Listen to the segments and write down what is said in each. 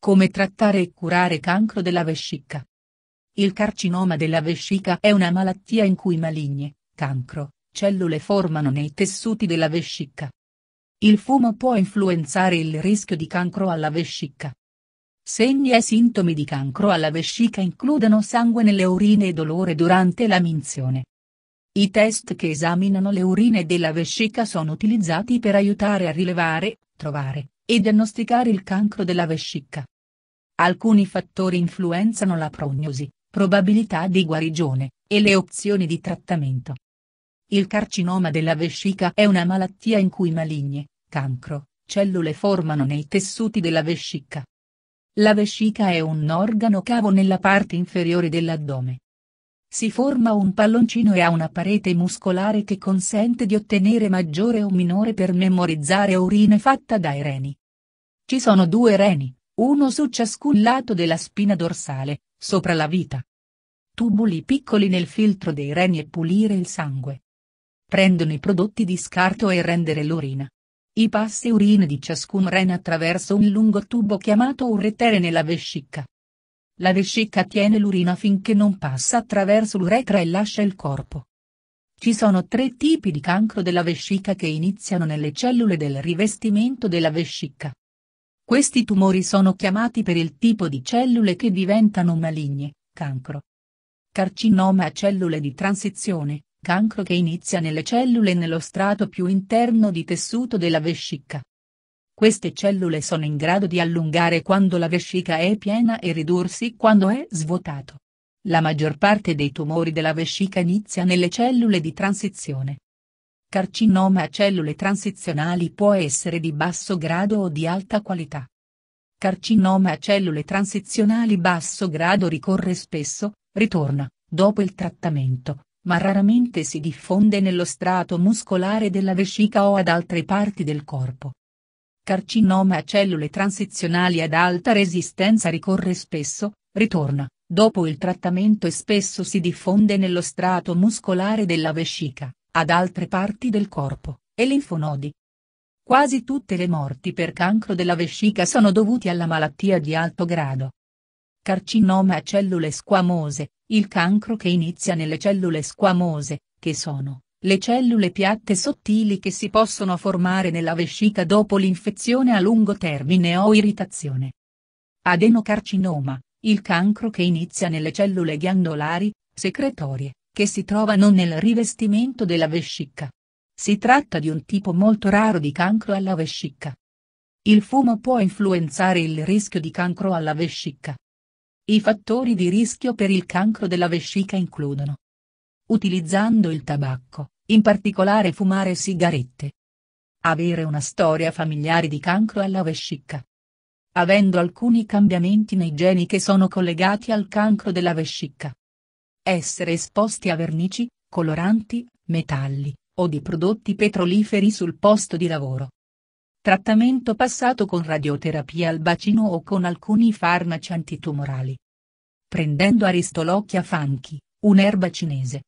Come trattare e curare cancro della vescica. Il carcinoma della vescica è una malattia in cui maligne, cancro, cellule formano nei tessuti della vescica. Il fumo può influenzare il rischio di cancro alla vescica. Segni e sintomi di cancro alla vescica includono sangue nelle urine e dolore durante la minzione. I test che esaminano le urine della vescica sono utilizzati per aiutare a rilevare, trovare, e diagnosticare il cancro della vescica. Alcuni fattori influenzano la prognosi, probabilità di guarigione, e le opzioni di trattamento. Il carcinoma della vescica è una malattia in cui maligne, cancro, cellule formano nei tessuti della vescica. La vescica è un organo cavo nella parte inferiore dell'addome. Si forma un palloncino e ha una parete muscolare che consente di ottenere maggiore o minore per memorizzare urine fatta dai reni. Ci sono due reni, uno su ciascun lato della spina dorsale, sopra la vita. Tubuli piccoli nel filtro dei reni e pulire il sangue. Prendono i prodotti di scarto e rendere l'urina. I passi urine di ciascun rene attraverso un lungo tubo chiamato uretere nella vescica. La vescica tiene l'urina finché non passa attraverso l'uretra e lascia il corpo. Ci sono tre tipi di cancro della vescica che iniziano nelle cellule del rivestimento della vescica. Questi tumori sono chiamati per il tipo di cellule che diventano maligne, cancro. Carcinoma a cellule di transizione, cancro che inizia nelle cellule nello strato più interno di tessuto della vescica. Queste cellule sono in grado di allungare quando la vescica è piena e ridursi quando è svuotato. La maggior parte dei tumori della vescica inizia nelle cellule di transizione. Carcinoma a cellule transizionali può essere di basso grado o di alta qualità. Carcinoma a cellule transizionali basso grado ricorre spesso, ritorna, dopo il trattamento, ma raramente si diffonde nello strato muscolare della vescica o ad altre parti del corpo. Carcinoma a cellule transizionali ad alta resistenza ricorre spesso, ritorna, dopo il trattamento e spesso si diffonde nello strato muscolare della vescica ad altre parti del corpo, e linfonodi. Quasi tutte le morti per cancro della vescica sono dovute alla malattia di alto grado. Carcinoma a cellule squamose, il cancro che inizia nelle cellule squamose, che sono le cellule piatte sottili che si possono formare nella vescica dopo l'infezione a lungo termine o irritazione. Adenocarcinoma, il cancro che inizia nelle cellule ghiandolari, secretorie, che si trovano nel rivestimento della vescica. Si tratta di un tipo molto raro di cancro alla vescica. Il fumo può influenzare il rischio di cancro alla vescica. I fattori di rischio per il cancro della vescica includono utilizzando il tabacco, in particolare fumare sigarette. Avere una storia familiare di cancro alla vescica. Avendo alcuni cambiamenti nei geni che sono collegati al cancro della vescica essere esposti a vernici, coloranti, metalli, o di prodotti petroliferi sul posto di lavoro. Trattamento passato con radioterapia al bacino o con alcuni farmaci antitumorali. Prendendo Aristolochia fanchi, un'erba cinese.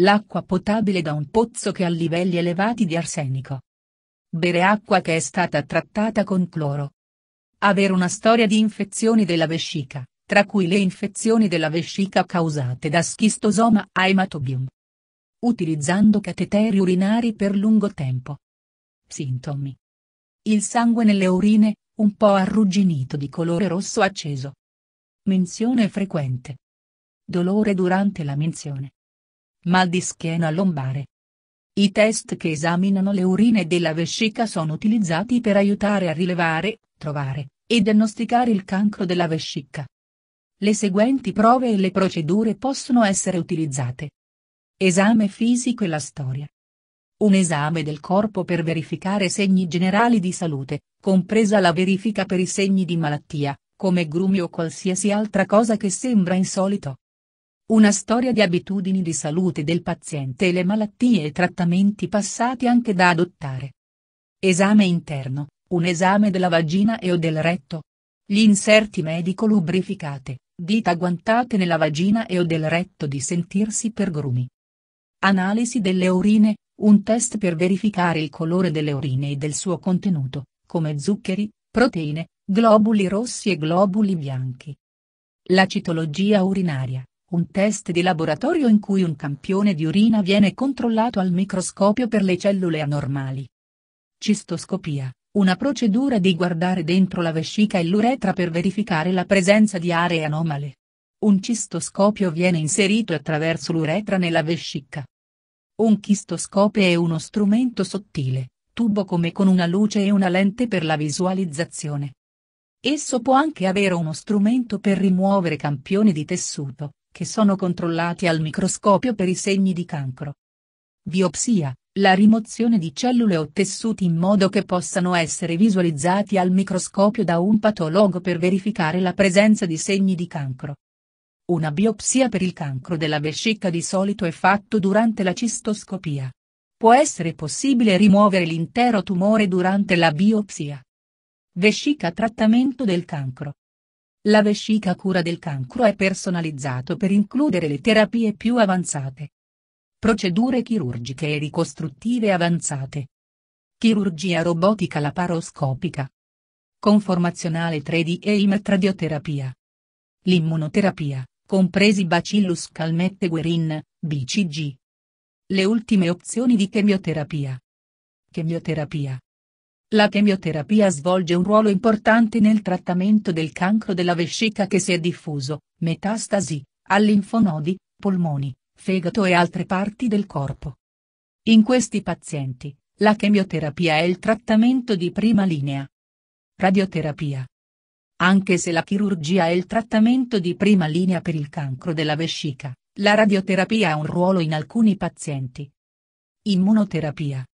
L'acqua potabile da un pozzo che ha livelli elevati di arsenico. Bere acqua che è stata trattata con cloro. Avere una storia di infezioni della vescica tra cui le infezioni della vescica causate da schistosoma a ematobium. Utilizzando cateteri urinari per lungo tempo. Sintomi. Il sangue nelle urine, un po' arrugginito di colore rosso acceso. Menzione frequente. Dolore durante la menzione. Mal di schiena lombare. I test che esaminano le urine della vescica sono utilizzati per aiutare a rilevare, trovare e diagnosticare il cancro della vescica. Le seguenti prove e le procedure possono essere utilizzate. Esame fisico e la storia. Un esame del corpo per verificare segni generali di salute, compresa la verifica per i segni di malattia, come grumi o qualsiasi altra cosa che sembra insolito. Una storia di abitudini di salute del paziente e le malattie e trattamenti passati anche da adottare. Esame interno, un esame della vagina e o del retto. Gli inserti medico lubrificate, Dita guantate nella vagina e o del retto di sentirsi per grumi. Analisi delle urine, un test per verificare il colore delle urine e del suo contenuto, come zuccheri, proteine, globuli rossi e globuli bianchi. La citologia urinaria, un test di laboratorio in cui un campione di urina viene controllato al microscopio per le cellule anormali. Cistoscopia, una procedura di guardare dentro la vescica e l'uretra per verificare la presenza di aree anomale. Un cistoscopio viene inserito attraverso l'uretra nella vescica. Un chistoscope è uno strumento sottile, tubo come con una luce e una lente per la visualizzazione. Esso può anche avere uno strumento per rimuovere campioni di tessuto, che sono controllati al microscopio per i segni di cancro. Biopsia, la rimozione di cellule o tessuti in modo che possano essere visualizzati al microscopio da un patologo per verificare la presenza di segni di cancro. Una biopsia per il cancro della vescica di solito è fatto durante la cistoscopia. Può essere possibile rimuovere l'intero tumore durante la biopsia. Vescica trattamento del cancro. La vescica cura del cancro è personalizzato per includere le terapie più avanzate. Procedure chirurgiche e ricostruttive avanzate. Chirurgia robotica laparoscopica. Conformazionale 3D e imetradioterapia. L'immunoterapia, compresi Bacillus calmette guerin, BCG. Le ultime opzioni di chemioterapia. Chemioterapia. La chemioterapia svolge un ruolo importante nel trattamento del cancro della vescica che si è diffuso, metastasi, a linfonodi, polmoni, fegato e altre parti del corpo. In questi pazienti, la chemioterapia è il trattamento di prima linea. Radioterapia. Anche se la chirurgia è il trattamento di prima linea per il cancro della vescica, la radioterapia ha un ruolo in alcuni pazienti. Immunoterapia.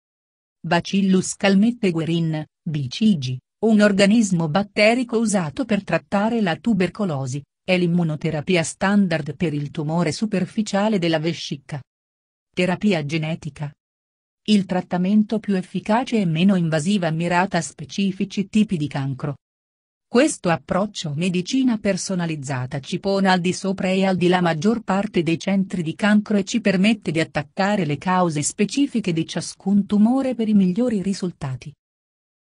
Bacillus calmette guerin, BCG, un organismo batterico usato per trattare la tubercolosi, è l'immunoterapia standard per il tumore superficiale della vescica. Terapia genetica. Il trattamento più efficace e meno invasiva mirata a specifici tipi di cancro. Questo approccio medicina personalizzata ci pone al di sopra e al di là maggior parte dei centri di cancro e ci permette di attaccare le cause specifiche di ciascun tumore per i migliori risultati.